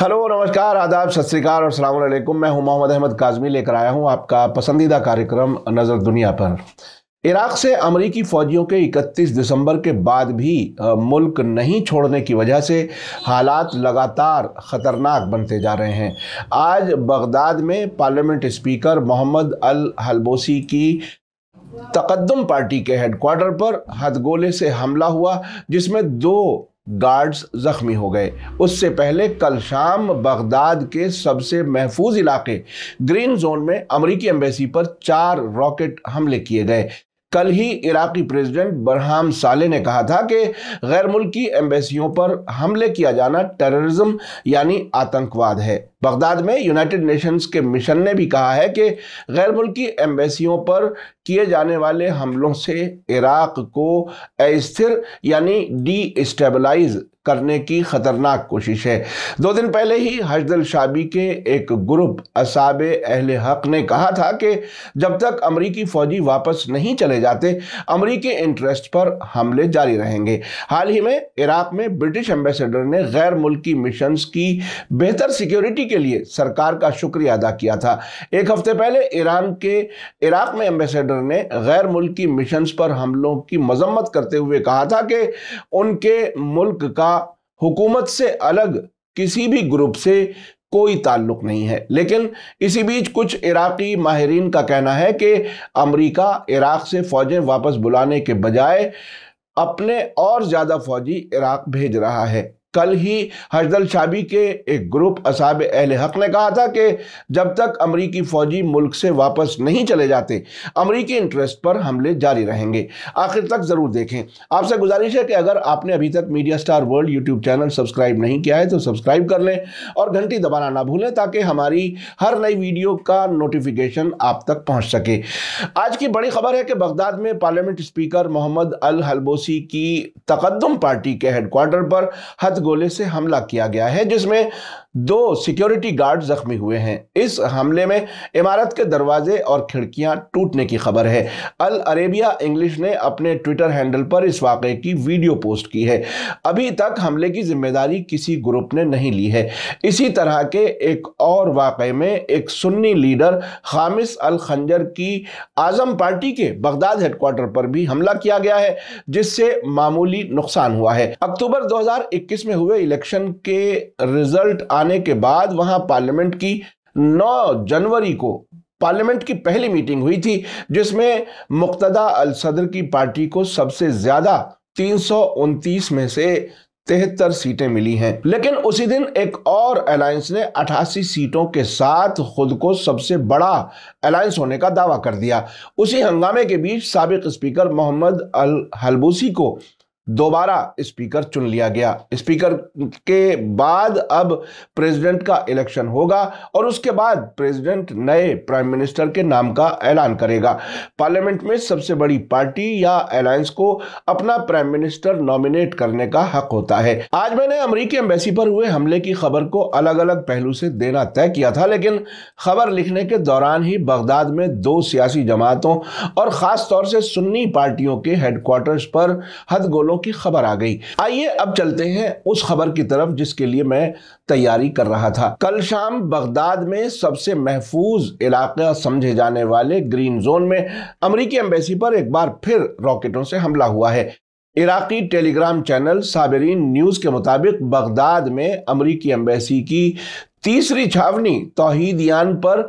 hello नमस्कार आदाब सत श्रीकाल और सलामकुम मैं हूं मोहम्मद अहमद काजमी लेकर आया हूं आपका पसंदीदा कार्यक्रम नज़र दुनिया पर इराक से अमरीकी फ़ौजियों के 31 दिसंबर के बाद भी मुल्क नहीं छोड़ने की वजह से हालात लगातार ख़तरनाक बनते जा रहे हैं आज बगदाद में parliament speaker Mohammed al Halbousi की तकदम पार्टी के हेडकोार्टर पर हदगोले से हमला हुआ जिसमें दो गार्ड्स ज़ख्मी हो गए उससे पहले कल शाम बगदाद के सबसे महफूज इलाके ग्रीन जोन में अमरीकी एम्बेसी पर चार रॉकेट हमले किए गए कल ही इराकी प्रेसिडेंट बरहाम साले ने कहा था कि गैर मुल्की एम्बेसियों पर हमले किया जाना टेररिज्म यानी आतंकवाद है बगदाद में यूनाइटेड नेशंस के मिशन ने भी कहा है कि गैर मुल्की एम्बेसियों पर किए जाने वाले हमलों से इराक को अस्थिर यानी डी स्टेबलाइज करने की खतरनाक कोशिश है दो दिन पहले ही हजदल शाबी के एक ग्रुप असाब अहल हक ने कहा था कि जब तक अमरीकी फ़ौजी वापस नहीं चले जाते अमरीकी इंटरेस्ट पर हमले जारी रहेंगे हाल ही में इराक में ब्रिटिश एम्बेसडर ने गैर मुल्की मिशन की बेहतर सिक्योरिटी के लिए सरकार का शुक्रिया अदा किया था एक हफ्ते पहले ईरान के इराक में एम्बेसडर ने गैर मुल्की मिशन पर हमलों की मजम्मत करते हुए कहा था कि उनके मुल्क का हुकूमत से अलग किसी भी ग्रुप से कोई ताल्लुक नहीं है लेकिन इसी बीच कुछ इराकी माहरीन का कहना है कि अमरीका इराक से फौजें वापस बुलाने के बजाय अपने और ज़्यादा फौजी इराक भेज रहा है कल ही हजदल शाबी के एक ग्रुप असाब अहल हक ने कहा था कि जब तक अमरीकी फ़ौजी मुल्क से वापस नहीं चले जाते अमरीकी इंटरेस्ट पर हमले जारी रहेंगे आखिर तक ज़रूर देखें आपसे गुजारिश है कि अगर आपने अभी तक media star world YouTube channel subscribe नहीं किया है तो सब्सक्राइब कर लें और घंटी दबाना ना भूलें ताकि हमारी हर नई वीडियो का नोटिफिकेशन आप तक पहुँच सके आज की बड़ी खबर है कि बगदाद में parliament speaker Mohammed al Halbousi की तकदम पार्टी के हेडकोर्टर पर हथ गोले से हमला किया गया है जिसमें दो सिक्योरिटी गार्ड जख्मी हुए हैं इस हमले में इमारत के दरवाजे और खिड़कियां टूटने की खबर है अल अरेबिया इंग्लिश ने अपने ट्विटर हैंडल पर इस वाकये की वीडियो पोस्ट की है अभी तक हमले की जिम्मेदारी किसी ग्रुप ने नहीं ली है इसी तरह के एक और वाकये में एक सुन्नी लीडर खामिस अल खंजर की आज़म पार्टी के बगदाद हेडक्वार्टर पर भी हमला किया गया है जिससे मामूली नुकसान हुआ है अक्टूबर दो में हुए इलेक्शन के रिजल्ट आने के बाद वहां पार्लियामेंट की 9 जनवरी को पार्लियामेंट की पहली मीटिंग हुई थी जिसमें मुक्तदा अल सदर की पार्टी को सबसे ज्यादा तीन में से तिहत्तर सीटें मिली हैं लेकिन उसी दिन एक और अलायंस ने 88 सीटों के साथ खुद को सबसे बड़ा अलायंस होने का दावा कर दिया उसी हंगामे के बीच सबक स्पीकर मोहम्मद अल हलबूसी को दोबारा स्पीकर चुन लिया गया स्पीकर के बाद अब प्रेसिडेंट का इलेक्शन होगा और उसके बाद प्रेसिडेंट नए प्राइम मिनिस्टर के नाम का ऐलान करेगा पार्लियामेंट में सबसे बड़ी पार्टी या अलायंस को अपना प्राइम मिनिस्टर नॉमिनेट करने का हक होता है आज मैंने अमरीकी एम्बेसी पर हुए हमले की खबर को अलग अलग पहलू से देना तय किया था लेकिन खबर लिखने के दौरान ही बगदाद में दो सियासी जमातों और खासतौर से सुन्नी पार्टियों के हेडक्वार्टर्स पर गोलों की खबर आ गई आइए अब चलते हैं उस खबर की तरफ जिसके लिए मैं तैयारी कर रहा था कल शाम बगदाद में सबसे महफूज इलाका समझे जाने वाले ग्रीन जोन में अमरीकी एम्बेसी पर एक बार फिर रॉकेटों से हमला हुआ है Iraqi Telegram channel Sabereen news के मुताबिक बगदाद में अमरीकी एम्बेसी की तीसरी छावनी तोहीदियान पर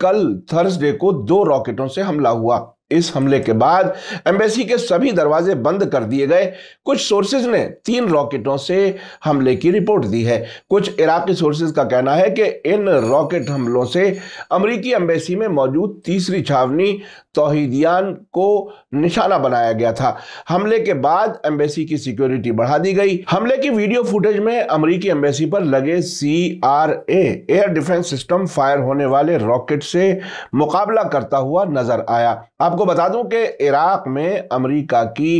कल थर्सडे को दो रॉकेटों से हमला हुआ इस हमले के बाद एम्बेसी के सभी दरवाजे बंद कर दिए गए कुछ सोर्सेज ने तीन रॉकेटों से हमले की रिपोर्ट दी है कुछ इराकी सोर्सेज का कहना है कि इन रॉकेट हमलों से अमरीकी एम्बेसी में मौजूद तीसरी छावनी तोहदीन को निशाना बनाया गया था हमले के बाद एम्बेसी की सिक्योरिटी बढ़ा दी गई हमले की वीडियो फुटेज में अमरीकी एम्बेसी पर लगे C R A air defence system fire होने वाले रॉकेट से मुकाबला करता हुआ नजर आया आपको बता दूं कि इराक में अमरीका की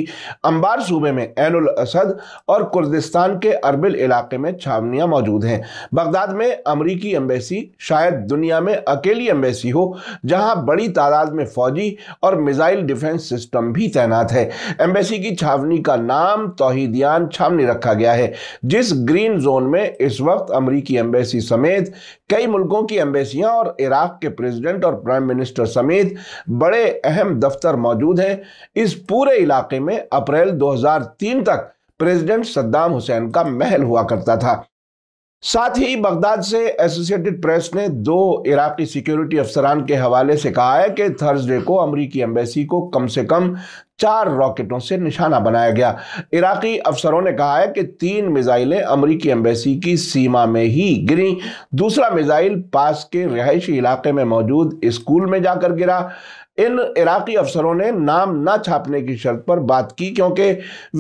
अंबार सूबे में एनुल असद और कुर्दिस्तान के अरबिल इलाके में छावनियां मौजूद हैं बगदाद में अमरीकी एम्बेसी शायद दुनिया में अकेली एम्बेसी हो जहां बड़ी तादाद में फौजी नेवी और मिसाइल डिफेंस सिस्टम भी तैनात है एम्बेसी की छावनी का नाम तोहिदियान छावनी रखा गया है जिस ग्रीन जोन में इस वक्त अमरीकी एम्बेसी समेत कई मुल्कों की एम्बेसियाँ और इराक के प्रेसिडेंट और प्राइम मिनिस्टर समेत बड़े अहम दफ्तर मौजूद हैं इस पूरे इलाके में अप्रैल 2003 तक प्रेसिडेंट सद्दाम हुसैन का महल हुआ करता था साथ ही बगदाद से एसोसिएटेड प्रेस ने दो इराकी सिक्योरिटी अफसरान के हवाले से कहा है कि थर्सडे को अमरीकी एम्बेसी को कम से कम चार रॉकेटों से निशाना बनाया गया इराकी अफसरों ने कहा है कि तीन मिज़ाइलें अमरीकी एम्बेसी की सीमा में ही गिरी दूसरा मिज़ाइल पास के रिहायशी इलाके में मौजूद स्कूल में जाकर गिरा इन इराकी अफसरों ने नाम ना छापने की शर्त पर बात की क्योंकि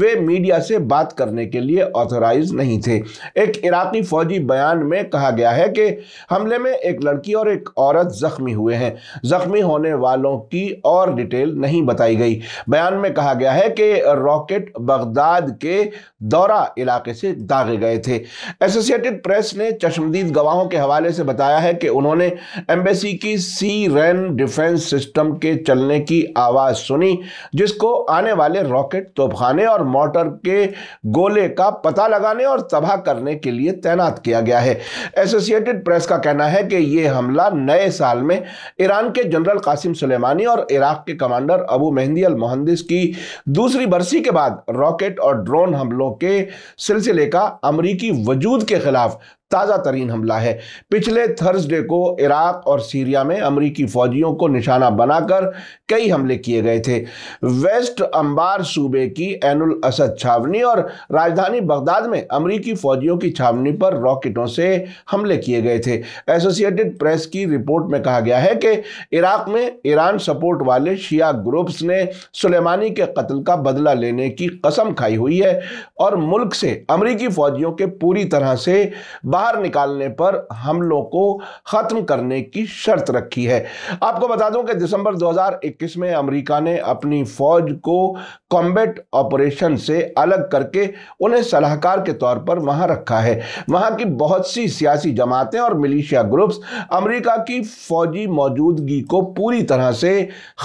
वे मीडिया से बात करने के लिए ऑथराइज नहीं थे एक इराकी फौजी बयान में कहा गया है कि हमले में एक लड़की और एक औरत जख्मी हुए हैं जख्मी होने वालों की और डिटेल नहीं बताई गई बयान में कहा गया है कि रॉकेट बगदाद के दौरा इलाके से दागे गए थे एसोसिएटेड प्रेस ने चश्मदीद गवाहों के हवाले से बताया है कि उन्होंने एम्बेसी की सी रैन डिफेंस सिस्टम के चलने की आवाज़ सुनी जिसको आने वाले रॉकेट तोफाने और मोटर के गोले का पता लगाने और तबाह करने के लिए तैनात किया गया है एसोसिएटेड प्रेस का कहना है कि ये हमला नए साल में ईरान के जनरल कासिम सुलेमानी और इराक के commander Abu Mahdi al Muhandis की दूसरी बरसी के बाद रॉकेट और ड्रोन हमलों के सिलसिले का अमरीकी वजूद के खिलाफ ताज़ा तरीन हमला है पिछले थर्सडे को इराक और सीरिया में अमरीकी फौजियों को निशाना बनाकर कई हमले किए गए थे वेस्ट अंबार सूबे की एनुल असद छावनी और राजधानी बगदाद में अमरीकी फौजियों की छावनी पर रॉकेटों से हमले किए गए थे एसोसिएटेड प्रेस की रिपोर्ट में कहा गया है कि इराक में ईरान सपोर्ट वाले शिया ग्रुप्स ने सलेमानी के कत्ल का बदला लेने की कसम खाई हुई है और मुल्क से अमरीकी फौजियों के पूरी तरह से बाहर निकालने पर हमलों को ख़त्म करने की शर्त रखी है आपको बता दूं कि दिसंबर 2021 में अमेरिका ने अपनी फौज को कॉम्बैट ऑपरेशन से अलग करके उन्हें सलाहकार के तौर पर वहां रखा है वहां की बहुत सी सियासी जमातें और मिलिशिया ग्रुप्स अमेरिका की फौजी मौजूदगी को पूरी तरह से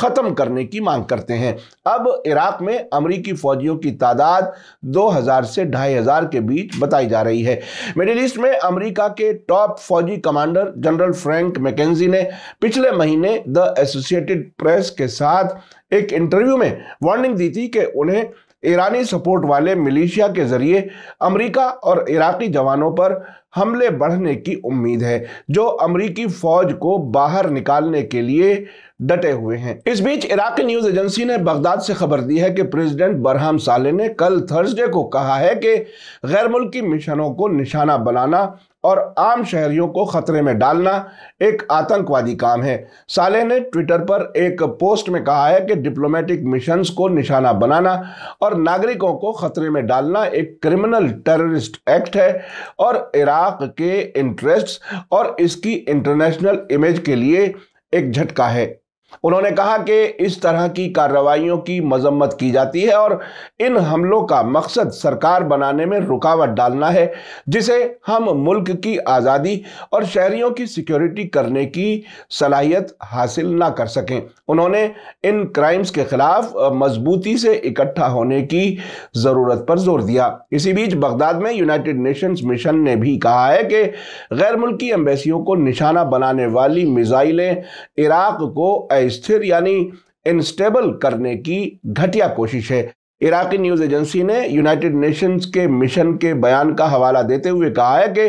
ख़त्म करने की मांग करते हैं अब इराक में अमरीकी फौजियों की तादाद 2000 से ढाई हज़ार के बीच बताई जा रही है मिडिल ईस्ट में अमेरिका के टॉप फौजी कमांडर जनरल फ्रैंक मैकेजी ने पिछले महीने द एसोसिएटेड प्रेस के साथ एक इंटरव्यू में वार्निंग दी थी कि उन्हें ईरानी सपोर्ट वाले मिलिशिया के जरिए अमेरिका और इराकी जवानों पर हमले बढ़ने की उम्मीद है जो अमेरिकी फौज को बाहर निकालने के लिए डटे हुए हैं इस बीच इराकी न्यूज एजेंसी ने बगदाद से खबर दी है कि प्रेसिडेंट बरहम साले ने कल थर्सडे को कहा है कि गैर मुल्की मिशनों को निशाना बनाना और आम शहरियों को खतरे में डालना एक आतंकवादी काम है साले ने ट्विटर पर एक पोस्ट में कहा है कि डिप्लोमेटिक मिशंस को निशाना बनाना और नागरिकों को खतरे में डालना एक क्रिमिनल टेररिस्ट एक्ट है और इराक के इंटरेस्ट्स और इसकी इंटरनेशनल इमेज के लिए एक झटका है उन्होंने कहा कि इस तरह की कार्रवाइयों की मजम्मत की जाती है और इन हमलों का मकसद सरकार बनाने में रुकावट डालना है जिसे हम मुल्क की आज़ादी और शहरियों की सिक्योरिटी करने की सलाहियत हासिल ना कर सकें उन्होंने इन क्राइम्स के खिलाफ मजबूती से इकट्ठा होने की ज़रूरत पर जोर दिया इसी बीच बगदाद में यूनाइटेड नेशंस मिशन ने भी कहा है कि गैर मुल्की एम्बेसियों को निशाना बनाने वाली मिज़ाइलें इराक को अस्थिर यानी इंस्टेबल करने की घटिया कोशिश है इराकी न्यूज़ एजेंसी ने यूनाइटेड नेशंस के मिशन के बयान का हवाला देते हुए कहा है कि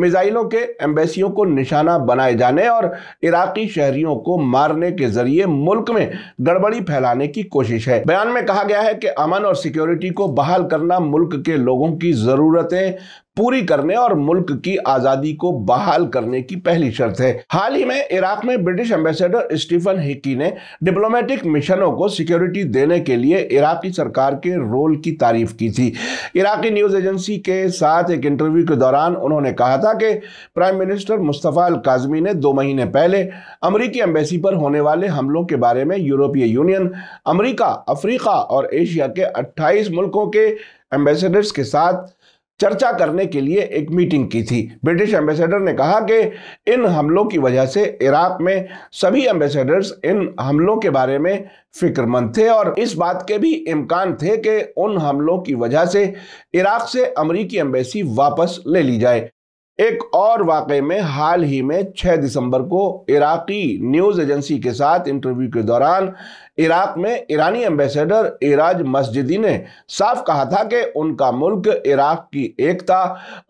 मिज़ाइलों के एम्बेसियों को निशाना बनाए जाने और इराकी शहरियों को मारने के जरिए मुल्क में गड़बड़ी फैलाने की कोशिश है बयान में कहा गया है कि अमन और सिक्योरिटी को बहाल करना मुल्क के लोगों की ज़रूरतें पूरी करने और मुल्क की आजादी को बहाल करने की पहली शर्त है हाल ही में इराक में ब्रिटिश एम्बेसडर स्टीफन हिकी ने डिप्लोमेटिक मिशनों को सिक्योरिटी देने के लिए इराकी सरकार के रोल की तारीफ की थी इराकी न्यूज एजेंसी के साथ एक इंटरव्यू के दौरान उन्होंने कहा था कि prime minister Mustafa al Kadhimi ने दो महीने पहले अमरीकी एम्बेसी पर होने वाले हमलों के बारे में यूरोपीय यूनियन अमरीका अफ्रीका और एशिया के अट्ठाईस मुल्कों के एम्बेसडर्स के साथ चर्चा करने के लिए एक मीटिंग की थी ब्रिटिश एम्बेसडर ने कहा कि इन हमलों की वजह से इराक में सभी एम्बेसडर्स इन हमलों के बारे में फिक्रमंद थे और इस बात के भी इम्कान थे कि उन हमलों की वजह से इराक से अमरीकी एम्बेसी वापस ले ली जाए एक और वाक़े में हाल ही में 6 दिसंबर को इराकी न्यूज़ एजेंसी के साथ इंटरव्यू के दौरान इराक में ईरानी एम्बेसडर इराज मस्जिदी ने साफ कहा था कि उनका मुल्क इराक की एकता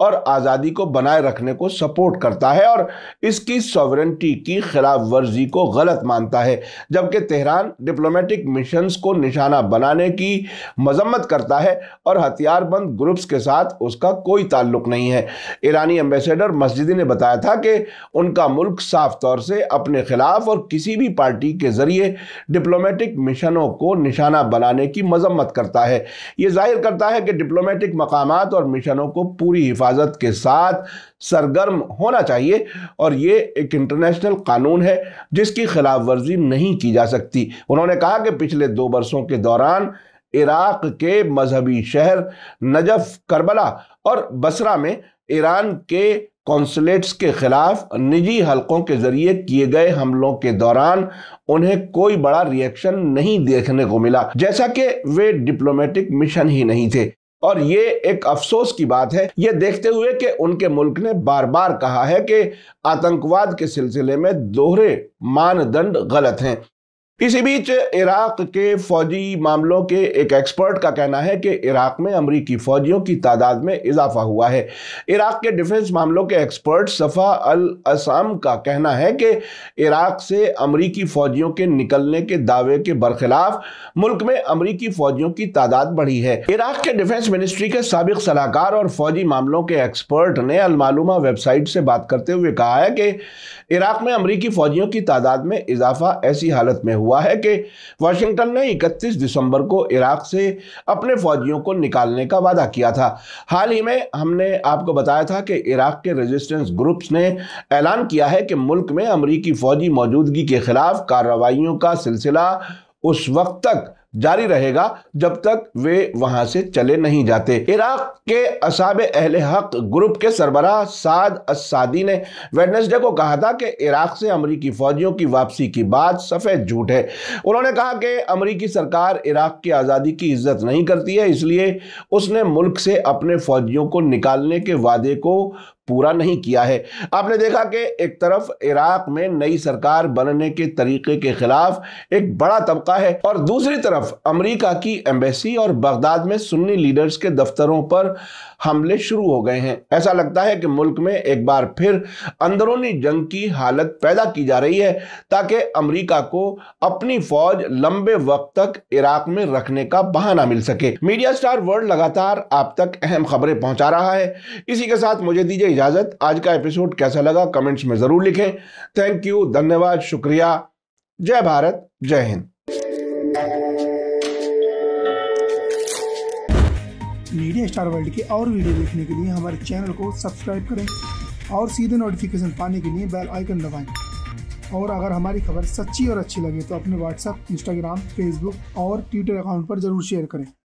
और आज़ादी को बनाए रखने को सपोर्ट करता है और इसकी सॉवरेंटी की खिलाफ वर्जी को गलत मानता है जबकि तेहरान डिप्लोमेटिक मिशंस को निशाना बनाने की मजम्मत करता है और हथियारबंद ग्रुप्स के साथ उसका कोई ताल्लुक नहीं है ईरानी एम्बेसडर मस्जिदी ने बताया था कि उनका मुल्क साफ तौर से अपने खिलाफ और किसी भी पार्टी के ज़रिए डिप्लोमेटिक मिशनों को निशाना बनाने की मजम्मत करता है ये जाहिर करता है कि डिप्लोमेटिक मकाम और मिशनों को पूरी हिफाजत के साथ सरगर्म होना चाहिए और ये एक इंटरनेशनल कानून है जिसकी खिलाफ वर्जी नहीं की जा सकती उन्होंने कहा कि पिछले दो बरसों के दौरान इराक के मजहबी शहर नजफ करबला और बसरा में ईरान के कौंसलेट्स के खिलाफ निजी हलकों के जरिए किए गए हमलों के दौरान उन्हें कोई बड़ा रिएक्शन नहीं देखने को मिला जैसा कि वे डिप्लोमेटिक मिशन ही नहीं थे और ये एक अफसोस की बात है ये देखते हुए कि उनके मुल्क ने बार बार कहा है कि आतंकवाद के सिलसिले में दोहरे मानदंड गलत हैं इसी बीच इराक के फौजी मामलों के एक एक्सपर्ट का कहना है कि इराक में अमरीकी फौजियों की तादाद में इजाफा हुआ है इराक के डिफेंस मामलों के एक्सपर्ट सफ़ा अल असाम का कहना है कि इराक से अमरीकी फौजियों के निकलने के दावे के बरखिलाफ मुल्क में अमरीकी फौजियों की तादाद बढ़ी है इराक के डिफेंस मिनिस्ट्री के सबक सलाहकार और फौजी मामलों के एक्सपर्ट ने अलमालूमा वेबसाइट से बात करते हुए कहा है कि इराक में अमरीकी फौजियों की तादाद में इजाफा ऐसी हालत में हुआ है कि वाशिंगटन ने 31 दिसंबर को इराक से अपने फौजियों को निकालने का वादा किया था हाल ही में हमने आपको बताया था कि इराक के रेजिस्टेंस ग्रुप्स ने ऐलान किया है कि मुल्क में अमरीकी फौजी मौजूदगी के खिलाफ कार्रवाइयों का सिलसिला उस वक्त तक जारी रहेगा जब तक वे वहां से चले नहीं जाते इराक के असाब अहले हक ग्रुप के सरबराह साद असादी ने वेडनेसडे को कहा था कि इराक से अमरीकी फौजियों की वापसी की बात सफ़ेद झूठ है उन्होंने कहा कि अमरीकी सरकार इराक की आज़ादी की इज्जत नहीं करती है इसलिए उसने मुल्क से अपने फौजियों को निकालने के वादे को पूरा नहीं किया है आपने देखा कि एक तरफ इराक में नई सरकार बनने के तरीके के खिलाफ एक बड़ा तबका है और दूसरी तरफ अमेरिका की एम्बेसी और बगदाद में सुन्नी लीडर्स के दफ्तरों पर हमले शुरू हो गए हैं ऐसा लगता है कि मुल्क में एक बार फिर अंदरूनी जंग की हालत पैदा की जा रही है ताकि अमरीका को अपनी फौज लंबे वक्त तक इराक में रखने का बहाना मिल सके मीडिया स्टार वर्ल्ड लगातार आप तक अहम खबरें पहुंचा रहा है इसी के साथ मुझे दीजिए इजाज़त आज का एपिसोड कैसा लगा कमेंट्स में ज़रूर लिखें थैंक यू धन्यवाद शुक्रिया जय भारत जय हिंद मीडिया स्टार वर्ल्ड के और वीडियो देखने के लिए हमारे चैनल को सब्सक्राइब करें और सीधे नोटिफिकेशन पाने के लिए बेल आइकन दबाएं और अगर हमारी खबर सच्ची और अच्छी लगे तो अपने व्हाट्सएप इंस्टाग्राम फेसबुक और ट्विटर अकाउंट पर जरूर शेयर करें